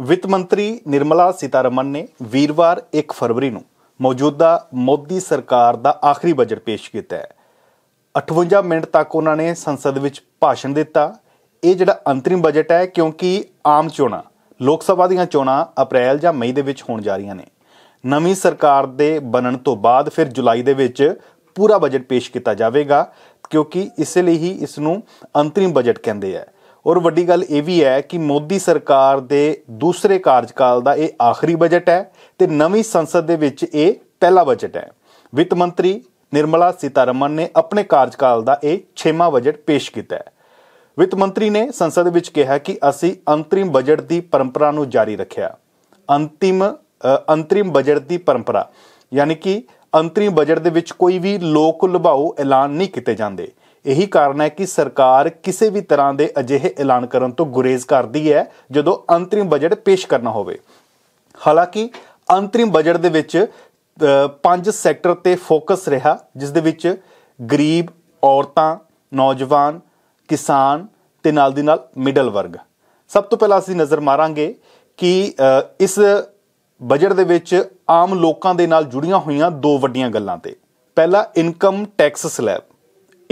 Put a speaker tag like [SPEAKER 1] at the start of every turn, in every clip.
[SPEAKER 1] ਵਿੱਤ ਮੰਤਰੀ ਨਿਰਮਲਾ ਸਿਤਾਰਮਨ ਨੇ ਵੀਰਵਾਰ 1 ਫਰਵਰੀ ਨੂੰ ਮੌਜੂਦਾ ਮੋਦੀ ਸਰਕਾਰ ਦਾ ਆਖਰੀ ਬਜਟ ਪੇਸ਼ ਕੀਤਾ ਹੈ 58 ਮਿੰਟ ਤੱਕ ਉਹਨਾਂ ਨੇ ਸੰਸਦ ਵਿੱਚ ਭਾਸ਼ਣ ਦਿੱਤਾ ਇਹ ਜਿਹੜਾ ਅੰਤਰਿਮ ਬਜਟ ਹੈ ਕਿਉਂਕਿ ਆਮ ਚੋਣਾਂ ਲੋਕ ਸਭਾ ਦੀਆਂ ਚੋਣਾਂ ਅਪ੍ਰੈਲ ਜਾਂ ਮਈ ਦੇ ਵਿੱਚ ਹੋਣ ਜਾ ਰਹੀਆਂ ਨੇ ਨਵੀਂ ਸਰਕਾਰ ਦੇ ਬਣਨ ਤੋਂ ਬਾਅਦ ਫਿਰ ਜੁਲਾਈ ਦੇ ਵਿੱਚ ਪੂਰਾ ਬਜਟ ਪੇਸ਼ ਕੀਤਾ ਜਾਵੇਗਾ ਕਿਉਂਕਿ ਇਸੇ ਲਈ ਹੀ ਇਸ ਨੂੰ ਅੰਤਰਿਮ ਬਜਟ ਕਹਿੰਦੇ ਆ ਔਰ ਵੱਡੀ ਗੱਲ ਇਹ ਵੀ ਹੈ ਕਿ ਮੋਦੀ ਸਰਕਾਰ ਦੇ ਦੂਸਰੇ ਕਾਰਜਕਾਲ ਦਾ ਇਹ ਆਖਰੀ ਬਜਟ ਹੈ ਤੇ ਨਵੀਂ ਸੰਸਦ ਦੇ ਵਿੱਚ ਇਹ ਪਹਿਲਾ ਬਜਟ ਹੈ ਵਿੱਤ ਮੰਤਰੀ ਨਿਰਮਲਾ ਸੀਤਾਰਮਨ ਨੇ ਆਪਣੇ ਕਾਰਜਕਾਲ ਦਾ ਇਹ 6ਵਾਂ ਬਜਟ ਪੇਸ਼ ਕੀਤਾ ਹੈ ਵਿੱਤ ਮੰਤਰੀ ਨੇ ਸੰਸਦ ਵਿੱਚ ਕਿਹਾ ਕਿ ਅਸੀਂ ਅੰਤਰਿਮ ਬਜਟ ਦੀ ਪਰੰਪਰਾ ਨੂੰ ਜਾਰੀ ਰੱਖਿਆ ਅੰਤਿਮ ਅੰਤਰਿਮ ਬਜਟ ਦੀ ਪਰੰਪਰਾ ਯਾਨੀ ਕਿ ਅੰਤਰੀਮ ਬਜਟ ਦੇ ਵਿੱਚ ਕੋਈ ਵੀ ਲੋਕ ਲੁਭਾਓ ਐਲਾਨ ਨਹੀਂ ਕੀਤੇ ਜਾਂਦੇ ਇਹੀ ਕਾਰਨ ਹੈ ਕਿ ਸਰਕਾਰ ਕਿਸੇ ਵੀ ਤਰ੍ਹਾਂ ਦੇ ਅਜਿਹੇ ਐਲਾਨ ਕਰਨ ਤੋਂ ਗੁਰੇਜ਼ ਕਰਦੀ ਹੈ ਜਦੋਂ ਅੰਤਰਿਮ ਬਜਟ ਪੇਸ਼ ਕਰਨਾ ਹੋਵੇ ਹਾਲਾਂਕਿ ਅੰਤਰਿਮ ਬਜਟ ਦੇ ਵਿੱਚ ਪੰਜ ਸੈਕਟਰ ਤੇ ਫੋਕਸ ਰਿਹਾ ਜਿਸ ਦੇ ਵਿੱਚ ਗਰੀਬ ਔਰਤਾਂ ਨੌਜਵਾਨ ਕਿਸਾਨ ਤੇ ਨਾਲ ਦੀ ਨਾਲ ਮਿਡਲ ਵਰਗ ਸਭ ਤੋਂ ਪਹਿਲਾਂ ਅਸੀਂ ਨਜ਼ਰ ਮਾਰਾਂਗੇ ਕਿ ਇਸ ਬਜਟ ਦੇ ਵਿੱਚ ਆਮ ਲੋਕਾਂ ਦੇ ਨਾਲ ਜੁੜੀਆਂ ਹੋਈਆਂ ਦੋ ਵੱਡੀਆਂ ਗੱਲਾਂ ਤੇ ਪਹਿਲਾ income tax slab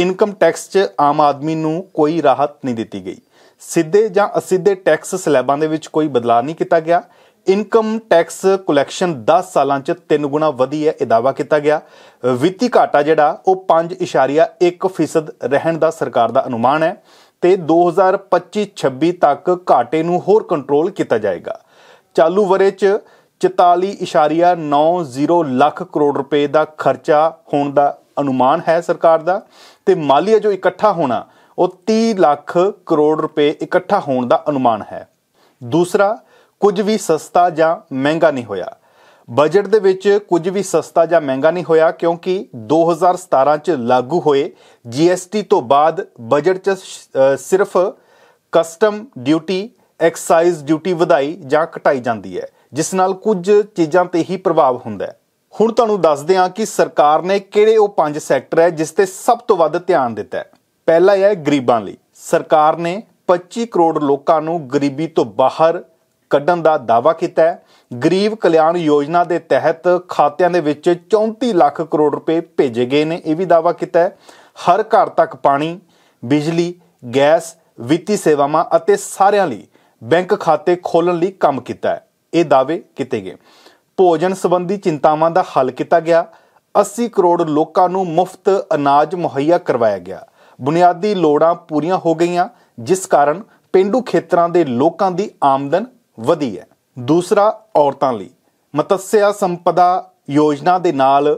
[SPEAKER 1] income tax 'ਚ ਆਮ ਆਦਮੀ ਨੂੰ ਕੋਈ ਰਾਹਤ ਨਹੀਂ ਦਿੱਤੀ ਗਈ ਸਿੱਧੇ ਜਾਂ ਅਸਿੱਧੇ ਟੈਕਸ ਸਲੈਬਾਂ ਦੇ ਵਿੱਚ ਕੋਈ ਬਦਲਾਅ ਨਹੀਂ ਕੀਤਾ ਗਿਆ ਇਨਕਮ ਟੈਕਸ ਕਲੈਕਸ਼ਨ 10 ਸਾਲਾਂ 'ਚ 3 ਗੁਣਾ ਵਧੀ ਹੈ ਇਹ ਦਾਵਾ ਕੀਤਾ ਗਿਆ ਵਿੱਤੀ ਘਾਟਾ ਜਿਹੜਾ ਉਹ 5.1% ਰਹਿਣ ਦਾ ਸਰਕਾਰ ਦਾ ਅਨੁਮਾਨ ਹੈ ਤੇ 2025-26 ਤੱਕ ਘਾਟੇ ਨੂੰ ਹੋਰ ਕੰਟਰੋਲ ਕੀਤਾ ਜਾਏਗਾ ਚਾਲੂ ਵਰੇ 'ਚ 44.90 ਲੱਖ ਕਰੋੜ ਰੁਪਏ ਦਾ ਖਰਚਾ ਹੋਣ ਦਾ ਅਨੁਮਾਨ ਹੈ ਸਰਕਾਰ ਦਾ ਤੇ ਮਾਲੀਆ ਜੋ ਇਕੱਠਾ ਹੋਣਾ ਉਹ 30 ਲੱਖ ਕਰੋੜ ਰੁਪਏ ਇਕੱਠਾ ਹੋਣ ਦਾ ਅਨੁਮਾਨ ਹੈ ਦੂਸਰਾ ਕੁਝ ਵੀ ਸਸਤਾ ਜਾਂ ਮਹਿੰਗਾ ਨਹੀਂ ਹੋਇਆ ਬਜਟ ਦੇ ਵਿੱਚ ਕੁਝ ਵੀ ਸਸਤਾ ਜਾਂ ਮਹਿੰਗਾ ਨਹੀਂ ਹੋਇਆ ਕਿਉਂਕਿ 2017 ਚ ਲਾਗੂ ਹੋਏ GST ਤੋਂ ਬਾਅਦ ਬਜਟ ਚ ਸਿਰਫ ਕਸਟਮ ਡਿਊਟੀ ਐਕਸਾਈਜ਼ ਡਿਊਟੀ ਵਧਾਈ ਜਾਂ ਘਟਾਈ ਜਾਂਦੀ ਹੈ ਜਿਸ ਨਾਲ ਕੁਝ ਚੀਜ਼ਾਂ ਤੇ ਹੀ ਪ੍ਰਭਾਵ ਹੁੰਦਾ ਹੈ ਹੁਣ ਤੁਹਾਨੂੰ ਦੱਸਦੇ ਹਾਂ ਕਿ ਸਰਕਾਰ ਨੇ ਕਿਹੜੇ ਉਹ ਪੰਜ ਸੈਕਟਰ ਹੈ ਜਿਸ ਤੇ ਸਭ ਤੋਂ ਵੱਧ ਧਿਆਨ ਦਿੱਤਾ ਹੈ ਪਹਿਲਾ ਹੈ ਗਰੀਬਾਂ ਲਈ ਸਰਕਾਰ ਨੇ 25 ਕਰੋੜ ਲੋਕਾਂ ਨੂੰ ਗਰੀਬੀ ਤੋਂ ਬਾਹਰ ਕੱਢਣ ਦਾ ਦਾਵਾ ਕੀਤਾ ਹੈ ਗਰੀਬ ਕਲਿਆਣ ਯੋਜਨਾ ਦੇ ਤਹਿਤ ਖਾਤਿਆਂ ਦੇ ਵਿੱਚ 34 ਲੱਖ ਕਰੋੜ ਰੁਪਏ ਭੇਜੇ ਗਏ ਨੇ ਇਹ ਵੀ ਦਾਵਾ ਕੀਤਾ ਹੈ ਹਰ ਘਰ ਤੱਕ ਪਾਣੀ ਬਿਜਲੀ ਗੈਸ ਵਿੱਤੀ ਸੇਵਾਵਾਂ ਅਤੇ ਸਾਰਿਆਂ ਲਈ ਬੈਂਕ ਖਾਤੇ ਖੋਲਣ ਲਈ ਕੰਮ ਕੀਤਾ ਹੈ ਇਹ ਦਾਅਵੇ ਕੀਤੇ ਗਏ ਭੋਜਨ ਸੰਬੰਧੀ ਚਿੰਤਾਵਾਂ ਦਾ ਹੱਲ ਕੀਤਾ ਗਿਆ 80 ਕਰੋੜ ਲੋਕਾਂ ਨੂੰ ਮੁਫਤ ਅਨਾਜ ਮੁਹੱਈਆ ਕਰਵਾਇਆ ਗਿਆ ਬੁਨਿਆਦੀ ਲੋੜਾਂ ਪੂਰੀਆਂ ਹੋ ਗਈਆਂ ਜਿਸ ਕਾਰਨ ਪਿੰਡੂ ਖੇਤਰਾਂ ਦੇ ਲੋਕਾਂ ਦੀ ਆਮਦਨ ਵਧੀ ਹੈ ਦੂਸਰਾ ਔਰਤਾਂ ਲਈ ਮਤਸਿਆ ਸੰਪਦਾ ਯੋਜਨਾ ਦੇ ਨਾਲ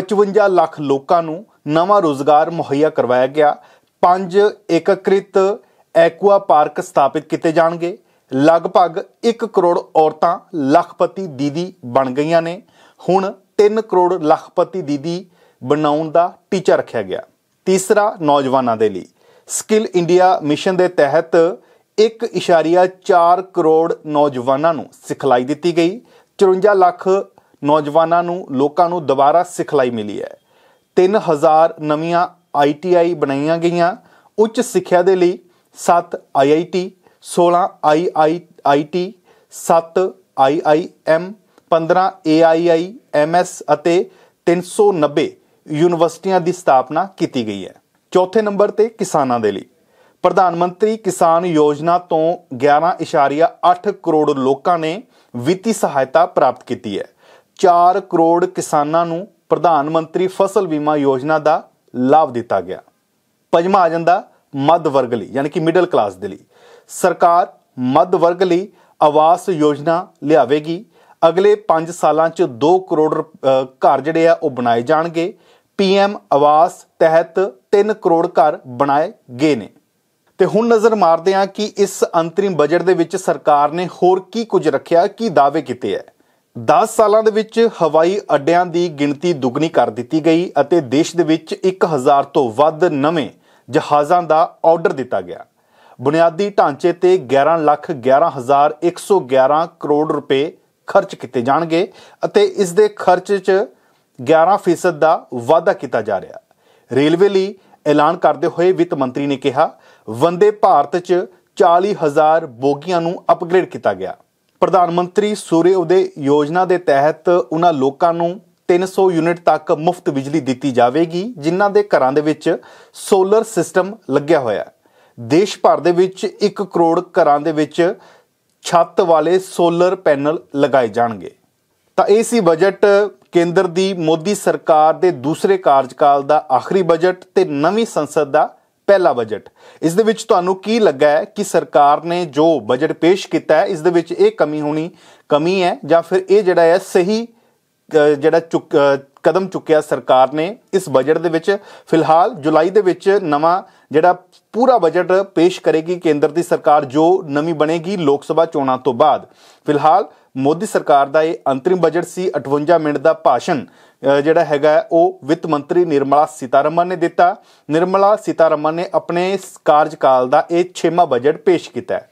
[SPEAKER 1] 55 ਲੱਖ ਲੋਕਾਂ ਨੂੰ ਨਵਾਂ ਰੋਜ਼ਗਾਰ ਮੁਹੱਈਆ ਕਰਵਾਇਆ ਗਿਆ ਪੰਜ ਇਕਕ੍ਰਿਤ ਐਕਵਾ ਪਾਰਕ ਸਥਾਪਿਤ ਕੀਤੇ ਜਾਣਗੇ ਲਗਭਗ 1 ਕਰੋੜ ਔਰਤਾਂ ਲਖਪਤੀ ਦੀਦੀ ਬਣ ਗਈਆਂ ਨੇ ਹੁਣ 3 ਕਰੋੜ ਲਖਪਤੀ ਦੀਦੀ ਬਣਾਉਣ ਦਾ ਟੀਚਾ ਰੱਖਿਆ ਗਿਆ ਤੀਸਰਾ ਨੌਜਵਾਨਾਂ ਦੇ ਲਈ ਸਕਿੱਲ ਇੰਡੀਆ ਮਿਸ਼ਨ ਦੇ ਤਹਿਤ 1.4 ਕਰੋੜ ਨੌਜਵਾਨਾਂ ਨੂੰ ਸਿਖਲਾਈ ਦਿੱਤੀ ਗਈ 54 ਲੱਖ ਨੌਜਵਾਨਾਂ ਨੂੰ ਲੋਕਾਂ ਨੂੰ ਦੁਬਾਰਾ ਸਿਖਲਾਈ ਮਿਲੀ ਹੈ 3000 ਨਵੀਆਂ ਆਈਟੀਆਈ ਬਣਾਈਆਂ ਗਈਆਂ ਉੱਚ ਸਿੱਖਿਆ ਦੇ ਲਈ 7 IIT 16 I I I T 7 I I M 15 A I I M S ਅਤੇ 390 ਯੂਨੀਵਰਸਿਟੀਆਂ ਦੀ ਸਥਾਪਨਾ ਕੀਤੀ ਗਈ ਹੈ ਚੌਥੇ ਨੰਬਰ ਤੇ ਕਿਸਾਨਾਂ ਦੇ ਲਈ ਪ੍ਰਧਾਨ ਮੰਤਰੀ ਕਿਸਾਨ ਯੋਜਨਾ ਤੋਂ 11.8 ਕਰੋੜ ਲੋਕਾਂ ਨੇ ਵਿੱਤੀ ਸਹਾਇਤਾ ਪ੍ਰਾਪਤ ਕੀਤੀ ਹੈ 4 ਕਰੋੜ ਕਿਸਾਨਾਂ ਨੂੰ ਪ੍ਰਧਾਨ ਮੰਤਰੀ ਫਸਲ ਬੀਮਾ ਯੋਜਨਾ ਦਾ ਲਾਭ ਦਿੱਤਾ ਗਿਆ ਪੰਜਵਾਂ ਆ ਜਾਂਦਾ ਮੱਧ ਵਰਗ ਲਈ ਯਾਨੀ ਕਿ ਮਿਡਲ ਕਲਾਸ ਦੇ ਲਈ ਸਰਕਾਰ ਮੱਧ ਵਰਗ ਲਈ ਆਵਾਸ ਯੋਜਨਾ ਲਿਆਵੇਗੀ ਅਗਲੇ 5 ਸਾਲਾਂ 'ਚ 2 ਕਰੋੜ ਘਰ ਜਿਹੜੇ ਆ ਉਹ ਬਣਾਏ ਜਾਣਗੇ ਪੀਐਮ ਆਵਾਸ ਤਹਿਤ 3 ਕਰੋੜ ਘਰ ਬਣਾਏ ਗਏ ਨੇ ਤੇ ਹੁਣ ਨਜ਼ਰ ਮਾਰਦੇ ਆ ਕਿ ਇਸ ਅੰਤਰੀਮ ਬਜਟ ਦੇ ਵਿੱਚ ਸਰਕਾਰ ਨੇ ਹੋਰ ਕੀ ਕੁਝ ਰੱਖਿਆ ਕੀ ਦਾਅਵੇ ਕੀਤੇ ਐ 10 ਸਾਲਾਂ ਦੇ ਵਿੱਚ ਹਵਾਈ ਅੱਡਿਆਂ ਦੀ ਗਿਣਤੀ ਦੁੱਗਣੀ ਕਰ ਦਿੱਤੀ ਗਈ ਅਤੇ ਦੇਸ਼ ਦੇ ਵਿੱਚ 1000 ਤੋਂ ਵੱਧ ਨਵੇਂ ਜਹਾਜ਼ਾਂ ਦਾ ਆਰਡਰ ਦਿੱਤਾ ਗਿਆ ਬੁਨਿਆਦੀ ਢਾਂਚੇ ਤੇ 11 ਲੱਖ 11111 ਕਰੋੜ ਰੁਪਏ ਖਰਚ ਕੀਤੇ ਜਾਣਗੇ ਅਤੇ ਇਸ ਦੇ ਖਰਚ 'ਚ 11% ਦਾ ਵਾਧਾ ਕੀਤਾ ਜਾ ਰਿਹਾ ਰੇਲਵੇ ਲਈ ਐਲਾਨ ਕਰਦੇ ਹੋਏ ਵਿੱਤ ਮੰਤਰੀ ਨੇ ਕਿਹਾ ਵੰਦੇ ਭਾਰਤ 'ਚ 40000 ਬੋਗੀਆਂ ਨੂੰ ਅਪਗ੍ਰੇਡ ਕੀਤਾ ਗਿਆ ਪ੍ਰਧਾਨ ਮੰਤਰੀ ਸੂਰਯ ਉਦੇ ਯੋਜਨਾ ਦੇ ਤਹਿਤ ਉਹਨਾਂ ਲੋਕਾਂ ਨੂੰ 300 ਯੂਨਿਟ ਤੱਕ ਮੁਫਤ ਬਿਜਲੀ ਦਿੱਤੀ ਜਾਵੇਗੀ ਜਿਨ੍ਹਾਂ ਦੇ ਘਰਾਂ ਦੇ ਵਿੱਚ ਸੋਲਰ ਸਿਸਟਮ ਲੱਗਿਆ ਹੋਇਆ ਹੈ ਦੇਸ਼ ਭਰ ਦੇ ਵਿੱਚ 1 ਕਰੋੜ ਘਰਾਂ ਦੇ ਵਿੱਚ ਛੱਤ ਵਾਲੇ ਸੋਲਰ ਪੈਨਲ ਲਗਾਏ ਜਾਣਗੇ ਤਾਂ ਇਹ ਸੀ ਬਜਟ ਕੇਂਦਰ ਦੀ ਮੋਦੀ ਸਰਕਾਰ ਦੇ ਦੂਸਰੇ ਕਾਰਜਕਾਲ ਦਾ ਆਖਰੀ ਬਜਟ ਤੇ ਨਵੀਂ ਸੰਸਦ ਦਾ ਪਹਿਲਾ ਬਜਟ ਇਸ ਦੇ ਵਿੱਚ ਤੁਹਾਨੂੰ ਕੀ ਲੱਗਾ ਹੈ ਕਿ ਸਰਕਾਰ ਨੇ ਜੋ ਬਜਟ ਪੇਸ਼ ਕੀਤਾ ਹੈ ਇਸ ਦੇ ਵਿੱਚ ਇਹ ਕਮੀ ਹੋਣੀ ਕਮੀ ਹੈ ਜਾਂ ਫਿਰ ਇਹ ਜਿਹੜਾ ਹੈ ਸਹੀ ਜਿਹੜਾ ਕਦਮ ਚੁੱਕਿਆ ਸਰਕਾਰ ਨੇ ਇਸ ਬਜਟ ਦੇ ਵਿੱਚ ਫਿਲਹਾਲ ਜੁਲਾਈ ਦੇ ਵਿੱਚ ਨਵਾਂ ਜਿਹੜਾ ਪੂਰਾ ਬਜਟ ਪੇਸ਼ ਕਰੇਗੀ ਕੇਂਦਰ ਦੀ ਸਰਕਾਰ ਜੋ ਨਵੀਂ ਬਣੇਗੀ ਲੋਕ ਸਭਾ ਚੋਣਾਂ ਤੋਂ ਬਾਅਦ ਫਿਲਹਾਲ ਮੋਦੀ ਸਰਕਾਰ ਦਾ ਇਹ ਅੰਤਰਿਮ ਬਜਟ ਸੀ 58 ਮਿੰਟ ਦਾ ਭਾਸ਼ਣ ਜਿਹੜਾ ਹੈਗਾ ਉਹ ਵਿੱਤ ਮੰਤਰੀ ਨਿਰਮਲਾ ਸੀਤਾਰਮਨ ਨੇ ਦਿੱਤਾ ਨਿਰਮਲਾ ਸੀਤਾਰਮਨ ਨੇ ਆਪਣੇ ਕਾਰਜਕਾਲ ਦਾ ਇਹ 6ਵਾਂ ਬਜਟ ਪੇਸ਼ ਕੀਤਾ ਹੈ